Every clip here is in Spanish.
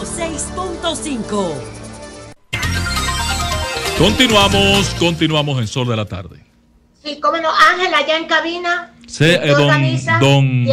6.5 Continuamos, continuamos en Sol de la Tarde. Sí, cómo no, Ángela, allá en cabina. Sí, eh, don,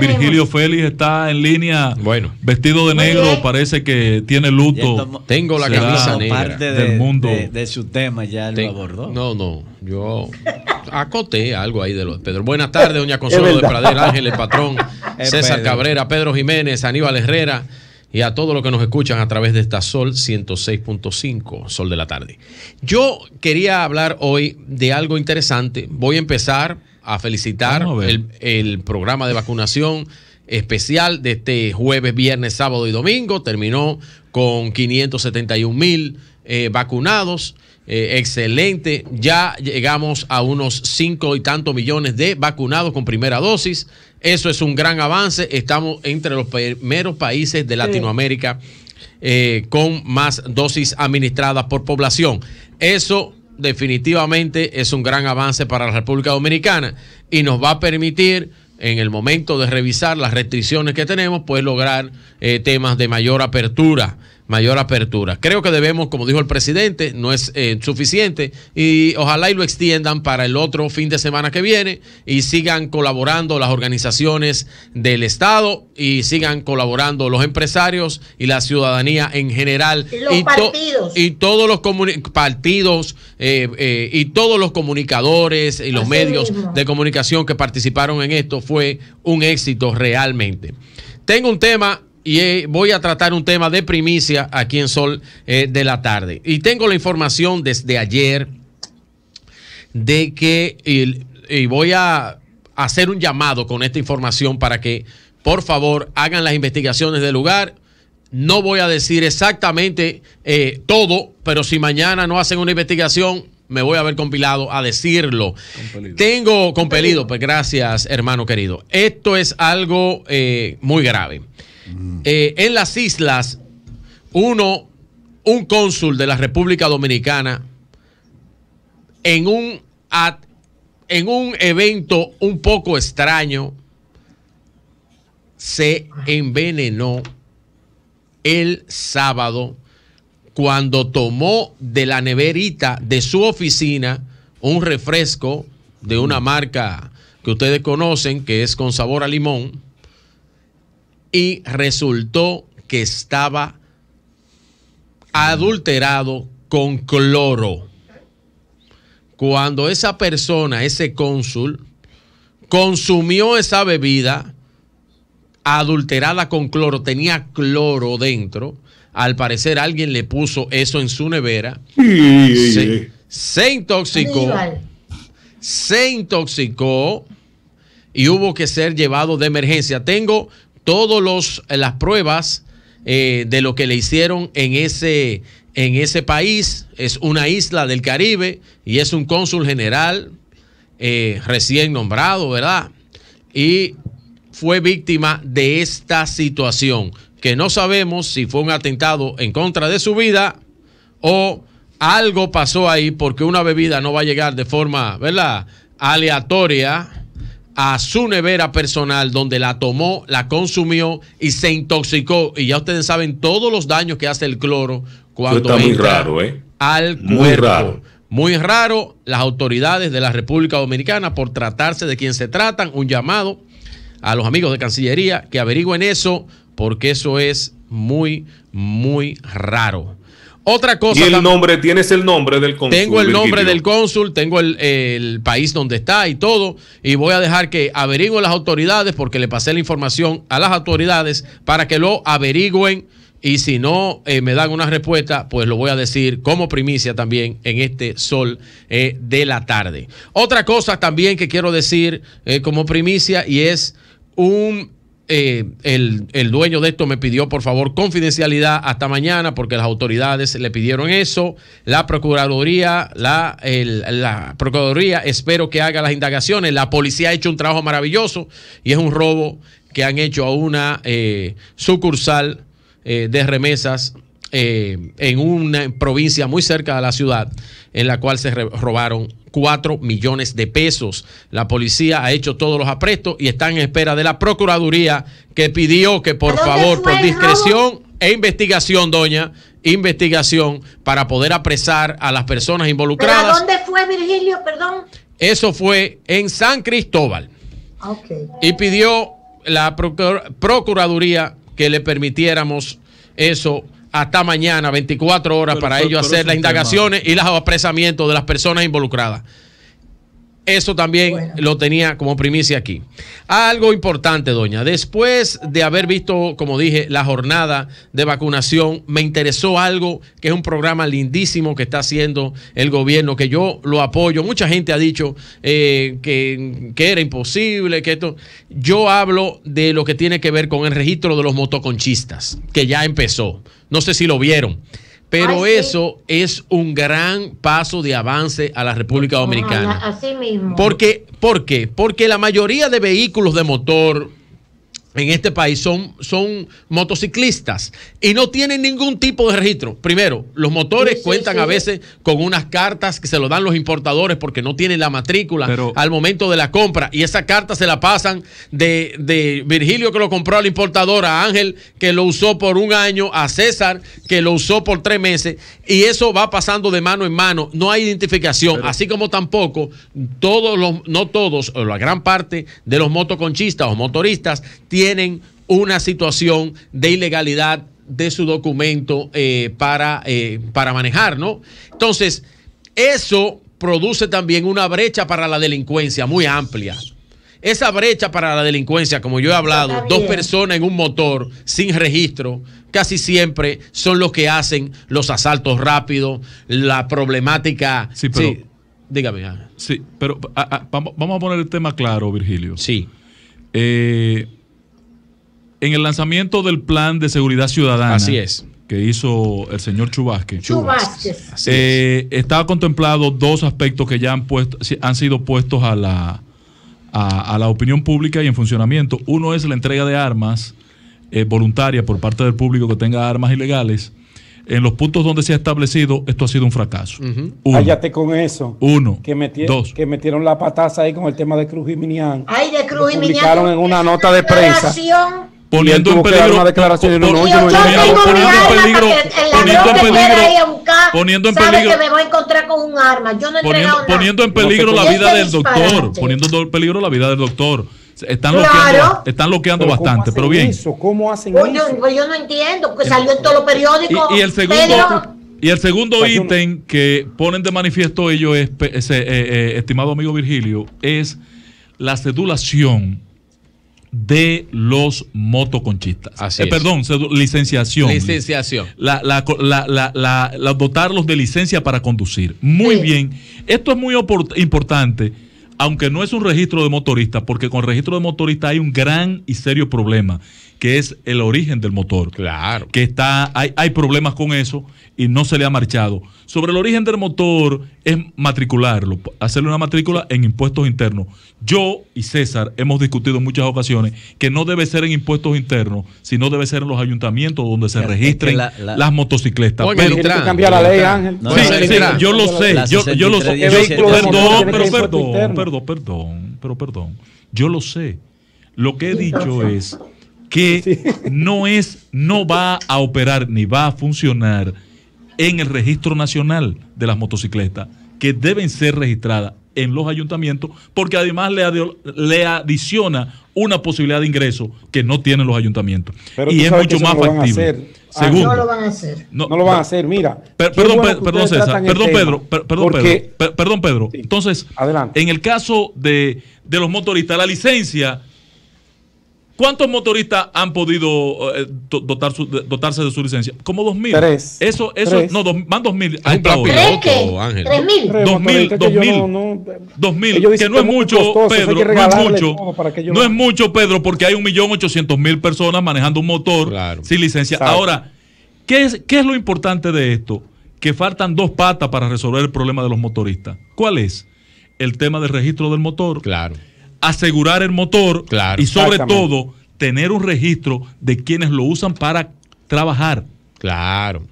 Virgilio Félix está en línea, bueno, vestido de negro, parece que tiene luto. tengo la camisa negra del mundo. De, su tema ya lo abordó. No, no, yo acoté algo ahí de los Pedro. Buenas tardes, doña Consuelo de Pradera Ángel, patrón, César Cabrera, Pedro Jiménez, Aníbal Herrera y a todos los que nos escuchan a través de esta Sol 106.5, Sol de la tarde. Yo quería hablar hoy de algo interesante. Voy a empezar a felicitar el, programa de vacunación especial de este jueves, viernes, sábado y domingo. Terminó con 571 mil eh, vacunados. Eh, excelente. Ya llegamos a unos cinco y tantos millones de vacunados con primera dosis. Eso es un gran avance. Estamos entre los primeros países de Latinoamérica eh, con más dosis administradas por población. Eso definitivamente es un gran avance para la República Dominicana y nos va a permitir en el momento de revisar las restricciones que tenemos, pues lograr eh, temas de mayor apertura mayor apertura. Creo que debemos, como dijo el presidente, no es eh, suficiente y ojalá y lo extiendan para el otro fin de semana que viene y sigan colaborando las organizaciones del Estado y sigan colaborando los empresarios y la ciudadanía en general y, partidos. y todos los partidos eh, eh, y todos los comunicadores y los medios de comunicación que participaron en esto fue un éxito realmente. Tengo un tema y eh, voy a tratar un tema de primicia aquí en Sol eh, de la Tarde. Y tengo la información desde ayer de que, y, voy a hacer un llamado con esta información para que, por favor, hagan las investigaciones del lugar. No voy a decir exactamente eh, todo, pero si mañana no hacen una investigación, me voy a ver compilado a decirlo. Tengo compelido, pues gracias, hermano querido. Esto es algo muy grave. Eh, en las islas, uno, un cónsul de la República Dominicana, en un, en un evento un poco extraño, se envenenó el sábado cuando tomó de la neverita de su oficina un refresco de una mm. marca que ustedes conocen, que es con sabor a limón, y resultó que estaba adulterado con cloro. Cuando esa persona, ese cónsul, consumió esa bebida adulterada con cloro, tenía cloro dentro, al parecer alguien le puso eso en su nevera, sí. se, se intoxicó, se intoxicó y hubo que ser llevado de emergencia. Tengo todas eh, las pruebas eh, de lo que le hicieron en ese, en ese país. Es una isla del Caribe y es un cónsul general eh, recién nombrado, ¿verdad? Y fue víctima de esta situación, que no sabemos si fue un atentado en contra de su vida o algo pasó ahí porque una bebida no va a llegar de forma, ¿verdad? Aleatoria a su nevera personal donde la tomó, la consumió y se intoxicó. Y ya ustedes saben todos los daños que hace el cloro cuando entra muy raro, ¿eh? al cuerpo. Muy raro. Muy raro las autoridades de la República Dominicana por tratarse de quien se tratan. Un llamado a los amigos de Cancillería que averigüen eso porque eso es muy, muy raro. Otra cosa. Y el nombre, tienes el nombre del cónsul. Tengo el nombre del cónsul, tengo el, país donde está y todo. Y voy a dejar que averigüen las autoridades, porque le pasé la información a las autoridades para que lo averigüen. Y si no eh, me dan una respuesta, pues lo voy a decir como primicia también en este sol eh, de la tarde. Otra cosa también que quiero decir eh, como primicia y es un eh, el, dueño de esto me pidió por favor confidencialidad hasta mañana porque las autoridades le pidieron eso. La Procuraduría, la, la Procuraduría espero que haga las indagaciones. La policía ha hecho un trabajo maravilloso y es un robo que han hecho a una eh, sucursal eh, de remesas en una provincia muy cerca de la ciudad en la cual se robaron 4 millones de pesos. La policía ha hecho todos los aprestos y está en espera de la Procuraduría que pidió que por favor, por discreción e investigación, doña, investigación para poder apresar a las personas involucradas. ¿A dónde fue Virgilio? Perdón. Eso fue en San Cristóbal. Ah, y pidió la Procuraduría que le permitiéramos eso hasta mañana, 24 horas, para ellos hacer las indagaciones y los apresamientos de las personas involucradas. Eso también lo tenía como primicia aquí. Algo importante, doña. Después de haber visto, como dije, la jornada de vacunación, me interesó algo que es un programa lindísimo que está haciendo el gobierno, que yo lo apoyo. Mucha gente ha dicho eh, que, que, era imposible, que esto... Yo hablo de lo que tiene que ver con el registro de los motoconchistas, que ya empezó. No sé si lo vieron. Pero eso es un gran paso de avance a la República Dominicana. Así mismo. Porque, ¿Por qué? Porque la mayoría de vehículos de motor en este país son, son motociclistas y no tienen ningún tipo de registro. Primero, los motores cuentan a veces con unas cartas que se lo dan los importadores porque no tienen la matrícula al momento de la compra y esa carta se la pasan de, Virgilio que lo compró al importador, a Ángel que lo usó por un año, a César que lo usó por tres meses y eso va pasando de mano en mano. No hay identificación, así como tampoco todos los, no todos, la gran parte de los motoconchistas o motoristas tienen tienen una situación de ilegalidad de su documento eh, para, eh, para manejar, ¿no? Entonces, eso produce también una brecha para la delincuencia muy amplia. Esa brecha para la delincuencia, como yo he hablado, dos personas en un motor sin registro, casi siempre son los que hacen los asaltos rápidos, la problemática. Sí, pero. dígame. Ah. Sí, pero ah, ah, vamos a poner el tema claro, Virgilio. Sí. Eh, en el lanzamiento del plan de seguridad ciudadana. Así es. Que hizo el señor Chubasque. Chubasque. Eh, estaba contemplado dos aspectos que ya han, sido puestos a la, a, la opinión pública y en funcionamiento. Uno es la entrega de armas voluntarias eh, voluntaria por parte del público que tenga armas ilegales. En los puntos donde se ha establecido, esto ha sido un fracaso. Uh con eso. Uno. Que metieron, dos. Que metieron la pataza ahí con el tema de Cruz y Minian. Ay, de Cruz y Minian. Publicaron en una nota de prensa poniendo en peligro una declaración no, no, yo, yo no poniendo en peligro poniendo en peligro poniendo en peligro que me voy a encontrar con un arma yo no he poniendo, nada. poniendo en peligro no, la vida del doctor poniendo en peligro la vida del doctor están claro. bloqueando, están loqueando pero bastante, pero bien. Eso? ¿Cómo hacen pues eso? Yo, pues yo no entiendo, que salió en todos los periódicos. Y, y el segundo, y el segundo pues ítem que ponen de manifiesto ellos, es, eh, eh, estimado amigo Virgilio, es la sedulación de los motoconchistas. Así eh, es. Perdón, licenciación. Licenciación. dotarlos de licencia para conducir. Muy bien. Esto es muy importante, aunque no es un registro de motoristas, porque con registro de motorista hay un gran y serio problema, que es el origen del motor. Claro. Que está, hay, hay, problemas con eso y no se le ha marchado. Sobre el origen del motor es matricularlo, hacerle una matrícula en impuestos internos. Yo y César hemos discutido en muchas ocasiones que no debe ser en impuestos internos, sino debe ser en los ayuntamientos donde se registren las motocicletas. Oye, pero, que cambiar la ley, Ángel. sí, sí, yo lo sé, yo, yo lo sé. Perdón, pero perdón, perdón, perdón, pero perdón. Yo lo sé. Lo que he dicho es que no es, no va a operar ni va a funcionar en el registro nacional de las motocicletas, que deben ser registradas en los ayuntamientos, porque además le, adiciona una posibilidad de ingreso que no tienen los ayuntamientos. y es mucho más factible. Ah, no lo van a hacer. No, lo van a hacer, mira. perdón, perdón, César, perdón, Pedro, perdón, Pedro, Entonces, Adelante. en el caso de, de los motoristas, la licencia ¿Cuántos motoristas han podido eh, dotarse de su licencia? Como 2.000. Tres. Eso, eso, no, dos, van 2.000. Hay 3.000. 2.000, 2.000. que no es mucho, Pedro. No es mucho, no es mucho, Pedro, porque hay mil personas manejando un motor sin licencia. Ahora, ¿qué es lo importante de esto? Que faltan dos patas para resolver el problema de los motoristas. ¿Cuál es? El tema del registro del motor. Claro asegurar el motor y sobre todo tener un registro de quienes lo usan para trabajar. Claro.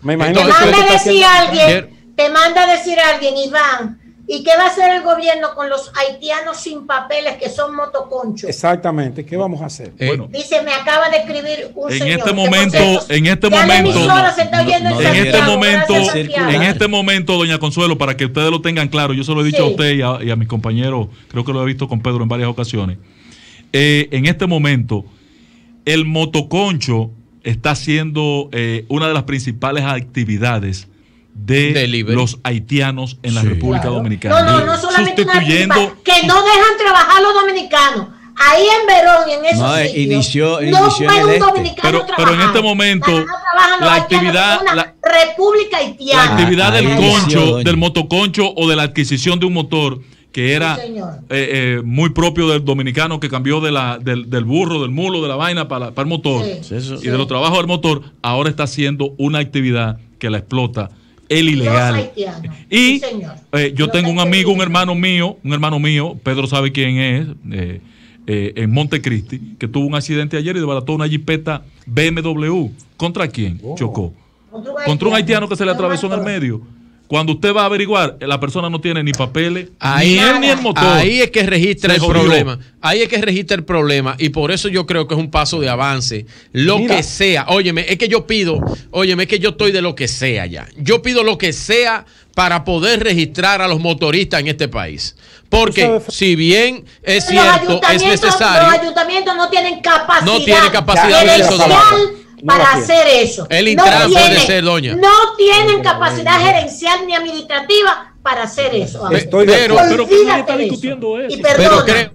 Me imagino que te manda decir alguien, te manda a decir alguien, Iván, ¿Y qué va a hacer el gobierno con los haitianos sin papeles que son motoconchos? Exactamente, ¿qué vamos a hacer? Eh, bueno, dice, me acaba de escribir un en señor, Este momento, en este momento, en, este momento, en este momento, doña Consuelo, para que ustedes lo tengan claro, yo se lo he dicho a usted y a, mis compañeros, creo que lo he visto con Pedro en varias ocasiones. Eh, en este momento, el motoconcho está siendo eh, una de las principales actividades de los haitianos en la República Dominicana. No, no, no solamente que no dejan trabajar los dominicanos. Ahí en Verón, en esos no, eh, sitios, no este. pero, en este momento la actividad la, República Haitiana. La actividad ah, del concho, del motoconcho o de la adquisición de un motor que era eh, eh, muy propio del dominicano que cambió del, burro, del mulo, de la vaina para, el motor y de los trabajos del motor, ahora está haciendo una actividad que la explota el ilegal. Y eh, yo tengo un amigo, un hermano mío, un hermano mío, Pedro sabe quién es, eh, eh, en Montecristi, que tuvo un accidente ayer y desbarató una jipeta BMW. ¿Contra quién oh. chocó? Contra un haitiano que se le atravesó en el medio cuando usted va a averiguar, eh, la persona no tiene ni papeles, ni el ah, motor. Ahí es que registra el problema. Ahí es que registra el problema. Y por eso yo creo que es un paso de avance. Lo que sea. Óyeme, es que yo pido, óyeme, es que yo estoy de lo que sea ya. Yo pido lo que sea para poder registrar a los motoristas en este país. Porque si bien es cierto, es necesario. Los ayuntamientos no tienen capacidad. No tiene capacidad. eso para hacer eso. El Intran no ser, doña. No tienen capacidad gerencial ni administrativa para hacer eso. Estoy pero, pero, pero está discutiendo eso? Y pero creo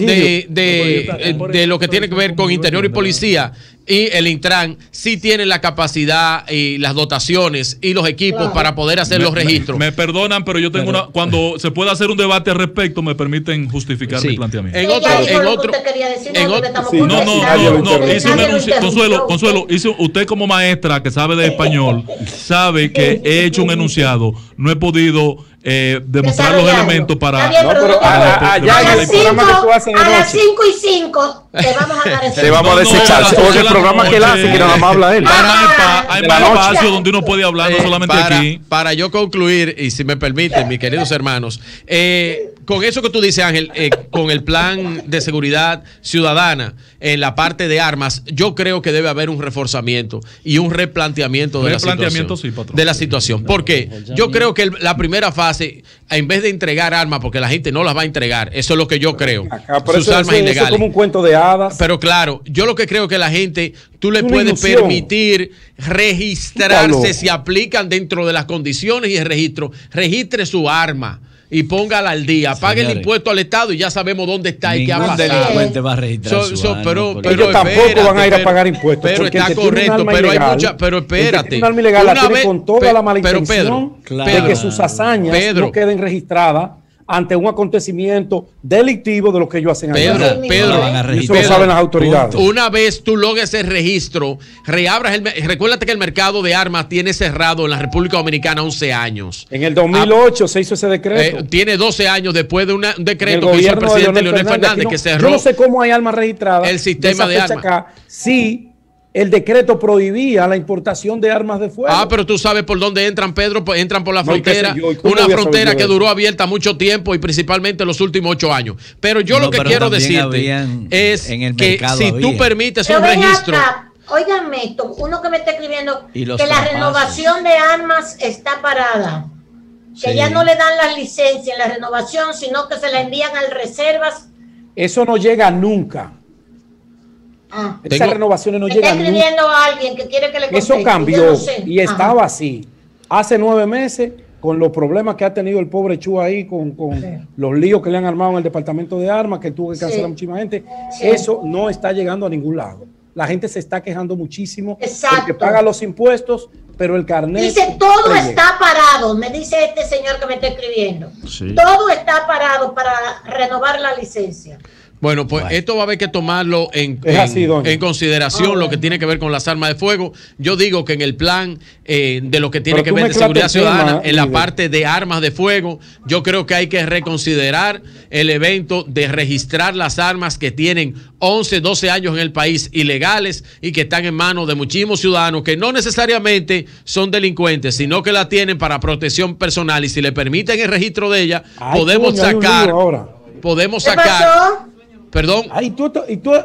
de, de, de, lo que tiene que ver con interior y policía, y el Intran sí tiene la capacidad y las dotaciones y los equipos para poder hacer los registros. Me, perdonan, pero yo tengo una. Cuando se pueda hacer un debate al respecto, me permiten justificar mi planteamiento. En otro, No, no, no, no. Consuelo, Consuelo, usted como maestra que sabe de español, sabe que he hecho un enunciado. No he podido. Eh, demostrar los elementos para. a, las 5 y 5 te vamos a dar vamos que hay más espacio donde uno puede hablar, no eh, solamente para, aquí. Para yo concluir, y si me permiten, mis queridos hermanos, eh, con eso que tú dices, Ángel, eh, con el plan de seguridad ciudadana en la parte de armas, yo creo que debe haber un reforzamiento y un replanteamiento de, la, situación, de la situación. porque pues Yo creo que la primera fase en vez de entregar armas, porque la gente no las va a entregar, eso es lo que yo creo. sus armas ilegales. como un cuento de hadas. Pero claro, yo lo que creo que la gente, tú le puedes permitir registrarse si aplican dentro de las condiciones y el registro, registre su arma y póngala al día. Pague el impuesto al Estado y ya sabemos dónde está y qué ha pasado. Va a registrar pero, tampoco van a ir a pagar impuestos. Pero está correcto, pero hay mucha. Pero espérate. una vez, con toda pero Pedro, de que sus hazañas no queden registradas ante un acontecimiento delictivo de lo que ellos hacen. Pedro, allá. Pedro, Pedro, eso lo saben las autoridades. Una vez tú logres el registro, reabras el, recuérdate que el mercado de armas tiene cerrado en la República Dominicana 11 años. En el 2008 se hizo ese decreto. Eh, tiene 12 años después de un decreto que hizo el presidente Leonel Fernández, que cerró. Yo no sé cómo hay armas registradas. El sistema de, armas. sí el decreto prohibía la importación de armas de fuego. Ah, pero tú sabes por dónde entran, Pedro, pues, entran por la frontera, una frontera que duró abierta mucho tiempo y principalmente los últimos ocho años. Pero yo lo que quiero decirte es que si tú permites un registro... oiganme esto, uno que me está escribiendo que la renovación de armas está parada, que ya no le dan las licencias en la renovación, sino que se la envían al reservas. Eso no llega nunca. Ah, Esas renovaciones no llegan. Está escribiendo a alguien que quiere que le Eso cambió y, estaba así. Hace nueve meses, con los problemas que ha tenido el pobre Chu ahí, con, los líos que le han armado en el departamento de armas, que tuvo que cancelar a muchísima gente, eso no está llegando a ningún lado. La gente se está quejando muchísimo Exacto. porque paga los impuestos, pero el carnet. Dice, todo está parado, me dice este señor que me está escribiendo. Todo está parado para renovar la licencia. Bueno, pues esto va a haber que tomarlo en, consideración, lo que ah. tiene que ver con las armas de fuego. Yo digo que en el plan eh, de lo que tiene que ver de seguridad ciudadana, en la parte de armas de fuego, yo creo que hay que reconsiderar el evento de registrar las armas que tienen 11, 12 años en el país ilegales y que están en manos de muchísimos ciudadanos que no necesariamente son delincuentes, sino que la tienen para protección personal y si le permiten el registro de ella, podemos sacar... Podemos sacar Perdón. Ah,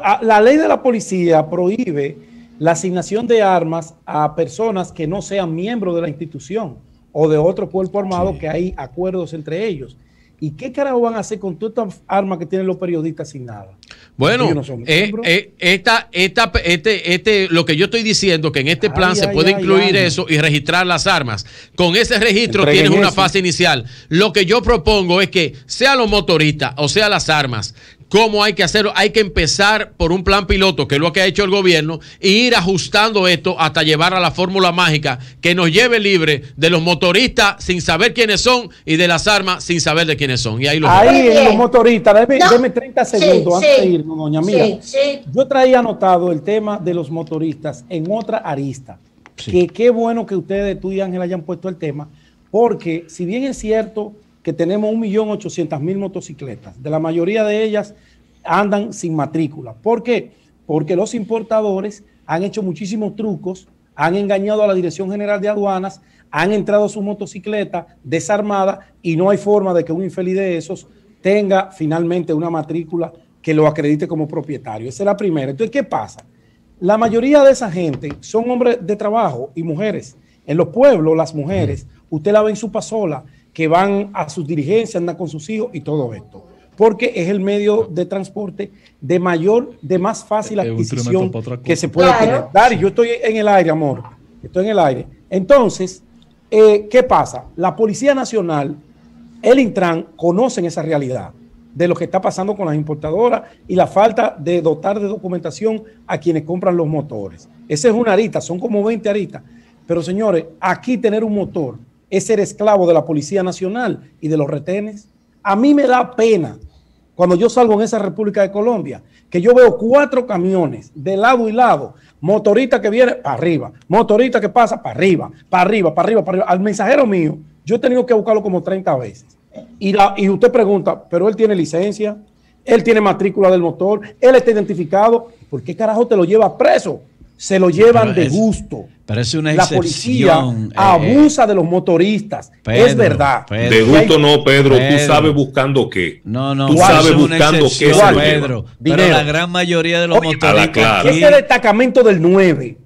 ah, la ley de la policía prohíbe la asignación de armas a personas que no sean miembros de la institución o de otro cuerpo armado que hay acuerdos entre ellos. ¿Y qué carajo van a hacer con todas estas armas que tienen los periodistas asignadas? Bueno, eh, eh, esta, esta, este, este, lo que yo estoy diciendo, que en este plan se puede incluir eso y registrar las armas. Con ese registro tienes una fase inicial. Lo que yo propongo es que sea los motoristas o sea las armas, cómo hay que hacerlo. Hay que empezar por un plan piloto, que es lo que ha hecho el gobierno, e ir ajustando esto hasta llevar a la fórmula mágica que nos lleve libre de los motoristas sin saber quiénes son y de las armas sin saber de quiénes son. Y ahí los, motoristas, déme, 30 segundos antes de irnos, doña. Mira, yo traía anotado el tema de los motoristas en otra arista. Que qué bueno que ustedes, tú y Ángel, hayan puesto el tema, porque si bien es cierto que tenemos 1.800.000 motocicletas. De la mayoría de ellas andan sin matrícula. ¿Por qué? Porque los importadores han hecho muchísimos trucos, han engañado a la Dirección General de Aduanas, han entrado a su motocicleta desarmada y no hay forma de que un infeliz de esos tenga finalmente una matrícula que lo acredite como propietario. Esa es la primera. Entonces, ¿qué pasa? La mayoría de esa gente son hombres de trabajo y mujeres. En los pueblos, las mujeres, usted la ve en su pasola, que van a sus dirigencias, andan con sus hijos y todo esto. Porque es el medio de transporte de mayor, de más fácil adquisición que se puede tener. yo estoy en el aire, amor. Estoy en el aire. Entonces, eh, ¿qué pasa? La Policía Nacional, el Intran, conocen esa realidad de lo que está pasando con las importadoras y la falta de dotar de documentación a quienes compran los motores. Esa es una arita, son como 20 aritas. Pero señores, aquí tener un motor es ser esclavo de la Policía Nacional y de los retenes. A mí me da pena cuando yo salgo en esa República de Colombia, que yo veo cuatro camiones de lado y lado, motorista que viene para arriba, motorista que pasa para arriba, para arriba, para arriba, para arriba. Al mensajero mío, yo he tenido que buscarlo como 30 veces. Y, y usted pregunta, pero él tiene licencia, él tiene matrícula del motor, él está identificado, ¿por qué carajo te lo lleva preso? se lo llevan de gusto. una La policía eh, abusa de los motoristas. es verdad. de gusto no, Pedro, Tú sabes buscando qué. No, no. Tú sabes buscando qué. Pedro. Pero la gran mayoría de los motoristas. Ese destacamento del 9.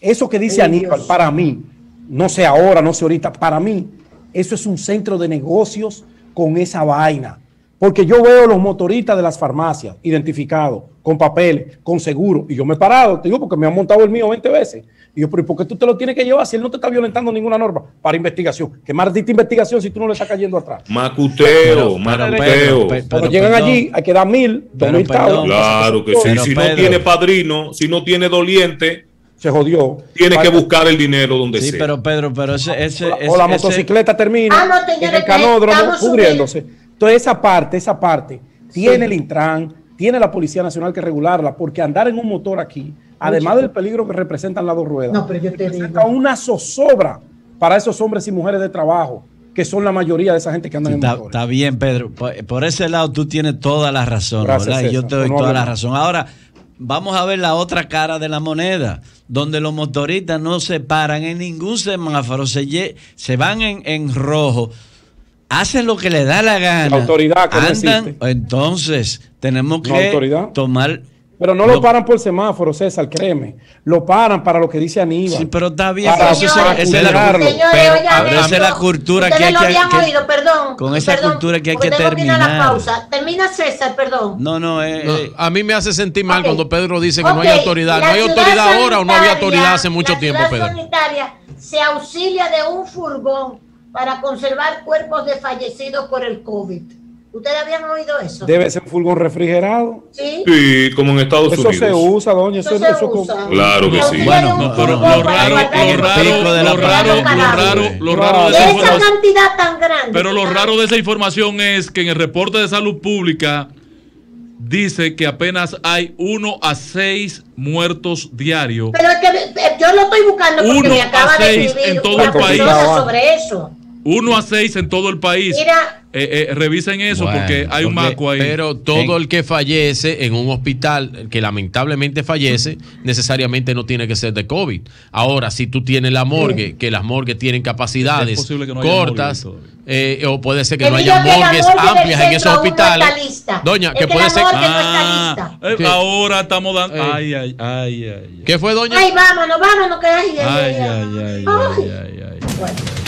Eso que dice Aníbal, para mí, no sé ahora, no sé ahorita, para mí, eso es un centro de negocios con esa vaina. Porque yo veo los motoristas de las farmacias identificados, con papeles, con seguro, y yo me he parado, te digo, porque me han montado el mío 20 veces. Y yo, pero por qué tú te lo tienes que llevar si él no te está violentando ninguna norma para investigación? ¿Qué maldita investigación si tú no le estás cayendo atrás? Macuteo, macuteo. Cuando llegan allí, hay que dar mil, dos mil Claro que sí. si no tiene padrino, si no tiene doliente, se jodió. Tiene que buscar el dinero donde sea. Sí, pero Pedro, pero ese, o, la motocicleta termina ah, el canódromo cubriéndose. Entonces, esa parte, esa parte, tiene el Intran, tiene la Policía Nacional que regularla, porque andar en un motor aquí, además del peligro que representan las dos ruedas, no, una zozobra para esos hombres y mujeres de trabajo, que son la mayoría de esa gente que anda en en motor Está bien, Pedro. Por, ese lado tú tienes toda la razón, ¿verdad? yo te doy toda la razón. Ahora, vamos a ver la otra cara de la moneda, donde los motoristas no se paran en ningún semáforo, se, van en rojo hacen lo que le da la gana. La autoridad que Entonces, tenemos que tomar pero no lo, paran por semáforo, César, créeme. Lo paran para lo que dice Aníbal. Sí, pero está bien. eso esa es la, la cultura que hay que, oído, perdón. Con esa cultura que hay que terminar. pausa. Termina César, perdón. No, no, eh, eh. A mí me hace sentir mal cuando Pedro dice que no hay autoridad. no hay autoridad ahora o no había autoridad hace mucho tiempo, Pedro. sanitaria se auxilia de un furgón para conservar cuerpos de fallecidos por el COVID. ¿Ustedes habían oído eso? Debe ser un furgón refrigerado. Sí. sí como en Estados Unidos. Eso se usa, doña. Eso, eso, se usa. Claro que sí. Bueno, pero lo raro, lo raro, lo, raro, lo raro, lo raro de esa cantidad tan grande. Pero lo raro de esa información es que en el reporte de salud pública dice que apenas hay 1 a 6 muertos diarios. Pero es que eh, yo lo estoy buscando porque me acaba de escribir en todo el país. sobre eso. 1 a 6 en todo el país. Eh, eh, revisen eso porque hay un maco ahí. Pero todo el que fallece en un hospital, que lamentablemente fallece, necesariamente no tiene que ser de COVID. Ahora, si tú tienes la morgue, que las morgues tienen capacidades cortas, eh, o puede ser que, no haya morgues amplias en esos hospitales. doña, que, puede ser. no ah, ahora estamos dando. Ay, ay, ay, ay, ¿Qué fue, doña? Ay, vámonos, vámonos, que ay, ay, ay, ay, ay, ay,